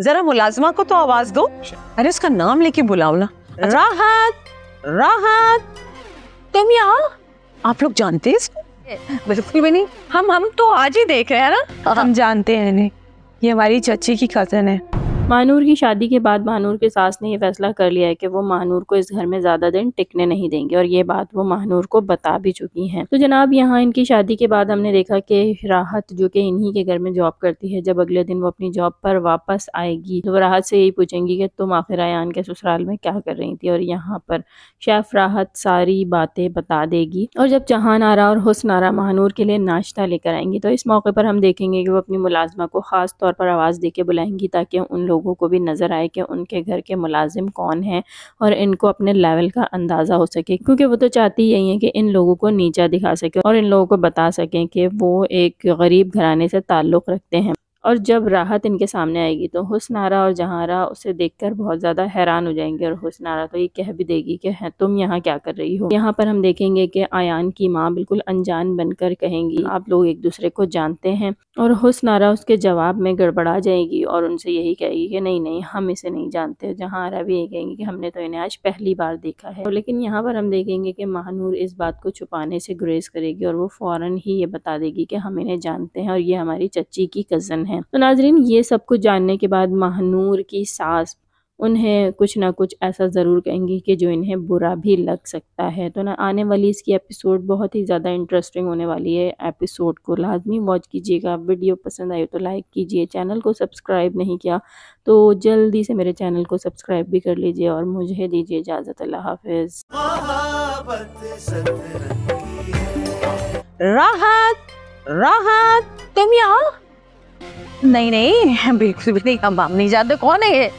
जरा मुलाजमा को तो आवाज दो अरे उसका नाम लेके बुलाओ ना राहत राहत तुम यहाँ आप लोग जानते हैं इसको बिल्कुल भी नहीं हम हम तो आज ही देख रहे हैं ना हाँ, हाँ। हम जानते हैं इन्हें ये हमारी चाची की कजन है महानूर की शादी के बाद महानूर के सास ने यह फैसला कर लिया है कि वो मानूर को इस घर में ज़्यादा दिन टिकने नहीं देंगे और ये बात वो महानूर को बता भी चुकी हैं तो जनाब यहाँ इनकी शादी के बाद हमने देखा कि राहत जो कि इन्हीं के घर में जॉब करती है जब अगले दिन वो अपनी जॉब पर वापस आएगी तो राहत से यही पूछेंगी कि तुम आखिर आयान के ससुराल में क्या कर रही थी और यहाँ पर शेफ राहत सारी बातें बता देगी और जब जहान आरा और हुसन आरा महानूर के लिए नाश्ता लेकर आएंगी तो इस मौके पर हम देखेंगे कि वो अपनी मुलाजमा को खास तौर पर आवाज़ दे के बुलाएंगी ताकि उन लोगों को भी नज़र आए कि उनके घर के मुलाजिम कौन हैं और इनको अपने लेवल का अंदाज़ा हो सके क्योंकि वो तो चाहती यही है कि इन लोगों को नीचा दिखा सके और इन लोगों को बता सकें कि वो एक गरीब घराने से ताल्लुक़ रखते हैं और जब राहत इनके सामने आएगी तो हुसन आरा और जहारा उसे देखकर बहुत ज़्यादा हैरान हो जाएंगे और हुसन आरा तो ये कह भी देगी कि है तुम यहाँ क्या कर रही हो यहाँ पर हम देखेंगे कि आयान की माँ बिल्कुल अनजान बनकर कहेंगी आप लोग एक दूसरे को जानते हैं और हुसन उसके जवाब में गड़बड़ा जाएगी और उनसे यही कहेगी कि नहीं नहीं हम इसे नहीं जानते जहाँ रहा भी यही कहेंगी कि हमने तो इन्हें आज पहली बार देखा है लेकिन यहाँ पर हम देखेंगे कि महानूर इस बात को छुपाने से गुरेज करेगी और वो फ़ौरन ही ये बता देगी कि हम इन्हें जानते हैं और ये हमारी चची की कज़न है हैं तो नाजरीन ये सब कुछ जानने के बाद महानूर की सास उन्हें कुछ ना कुछ ऐसा ज़रूर कहेंगी कि जो इन्हें बुरा भी लग सकता है तो ना आने वाली इसकी एपिसोड बहुत ही ज़्यादा इंटरेस्टिंग होने वाली है एपिसोड को लाजमी वॉच कीजिएगा वीडियो पसंद आई तो लाइक कीजिए चैनल को सब्सक्राइब नहीं किया तो जल्दी से मेरे चैनल को सब्सक्राइब भी कर लीजिए और मुझे दीजिए इजाज़त अल्लाह हाफिज़ राहत राहत तुम यहाँ नहीं नहीं बिल्कुल भी नहीं हम नहीं जानते कौन है ये